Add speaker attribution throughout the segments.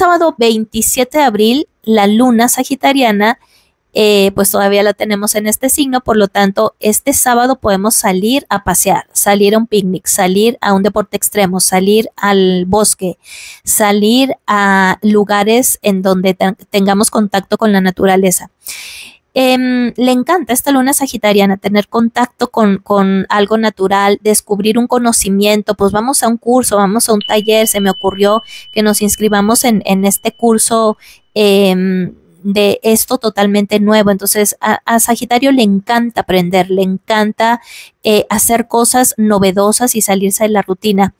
Speaker 1: sábado 27 de abril, la luna sagitariana, eh, pues todavía la tenemos en este signo, por lo tanto, este sábado podemos salir a pasear, salir a un picnic, salir a un deporte extremo, salir al bosque, salir a lugares en donde tengamos contacto con la naturaleza. Em, le encanta esta luna sagitariana tener contacto con, con, algo natural, descubrir un conocimiento, pues vamos a un curso, vamos a un taller, se me ocurrió que nos inscribamos en, en este curso. Em, de esto totalmente nuevo. Entonces a, Sagitario le encanta aprender, le encanta eh, hacer cosas novedosas y salirse de la rutina.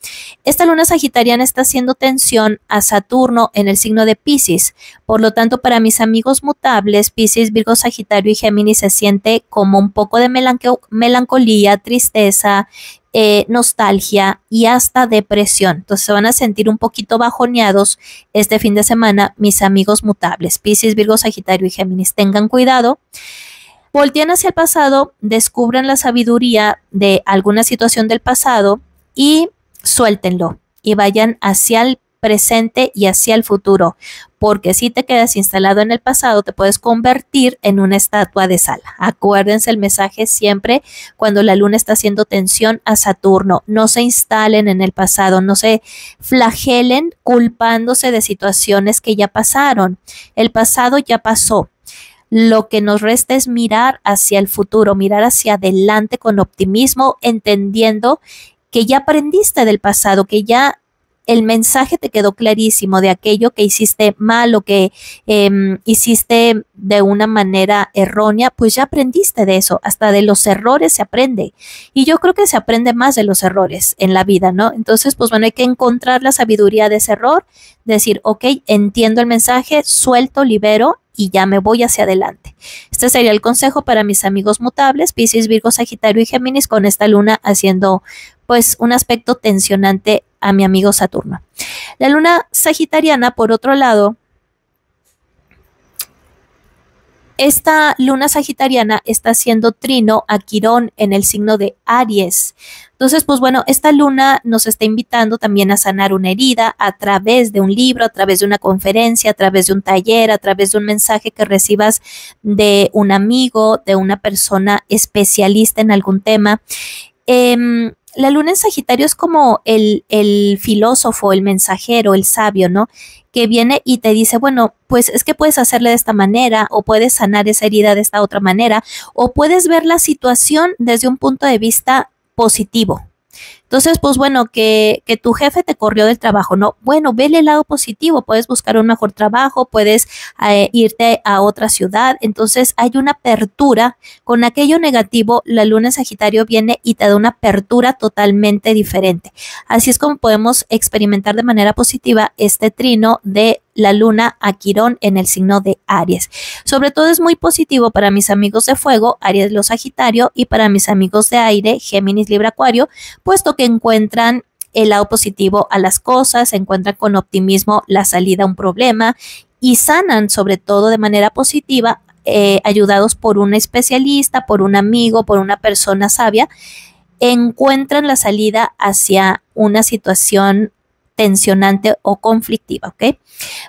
Speaker 1: Esta luna sagitariana está haciendo tensión a Saturno en el signo de Pisces. Por lo tanto, para mis amigos mutables, Pisces, Virgo, Sagitario y Géminis se siente como un poco de melancolía, tristeza, eh, nostalgia y hasta depresión. Entonces se van a sentir un poquito bajoneados este fin de semana, mis amigos mutables, Pisces, Virgo, Sagitario y Géminis. Tengan cuidado. Voltean hacia el pasado, descubran la sabiduría de alguna situación del pasado y suéltenlo y vayan hacia el presente y hacia el futuro, porque si te quedas instalado en el pasado, te puedes convertir en una estatua de sal. Acuérdense el mensaje siempre cuando la luna está haciendo tensión a Saturno. No se instalen en el pasado, no se flagelen culpándose de situaciones que ya pasaron. El pasado ya pasó. Lo que nos resta es mirar hacia el futuro, mirar hacia adelante con optimismo, entendiendo que ya aprendiste del pasado, que ya el mensaje te quedó clarísimo de aquello que hiciste mal o que em, hiciste de una manera errónea, pues ya aprendiste de eso. Hasta de los errores se aprende. Y yo creo que se aprende más de los errores en la vida, ¿no? Entonces, pues bueno, hay que encontrar la sabiduría de ese error, decir, ok, entiendo el mensaje, suelto, libero y ya me voy hacia adelante. Este sería el consejo para mis amigos mutables, Piscis, Virgo, Sagitario y Géminis con esta luna haciendo pues un aspecto tensionante a mi amigo Saturno. La luna sagitariana, por otro lado, esta luna sagitariana está haciendo trino a Quirón en el signo de Aries. Entonces, pues bueno, esta luna nos está invitando también a sanar una herida a través de un libro, a través de una conferencia, a través de un taller, a través de un mensaje que recibas de un amigo, de una persona especialista en algún tema. Em, la luna en Sagitario es como el, el, filósofo, el mensajero, el sabio, ¿no? Que viene y te dice, bueno, pues es que puedes hacerle de esta manera o puedes sanar esa herida de esta otra manera o puedes ver la situación desde un punto de vista positivo. Entonces, pues bueno, que, tu jefe te corrió del trabajo, ¿no? Bueno, vele el lado positivo, puedes buscar un mejor trabajo, puedes eh, irte a otra ciudad. Entonces, hay una apertura con aquello negativo, la luna en Sagitario viene y te da una apertura totalmente diferente. Así es como podemos experimentar de manera positiva este trino de la luna a Quirón en el signo de Aries. Sobre todo es muy positivo para mis amigos de fuego, Aries lo Sagitario, y para mis amigos de aire, Géminis Libra Acuario, puesto que encuentran el lado positivo a las cosas, encuentran con optimismo la salida a un problema y sanan sobre todo de manera positiva, eh, ayudados por un especialista, por un amigo, por una persona sabia, encuentran la salida hacia una situación tensionante o conflictiva,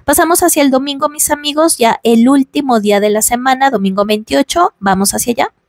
Speaker 1: Pasamos hacia el domingo, mis amigos, ya el último día de la semana, domingo 28, vamos hacia allá.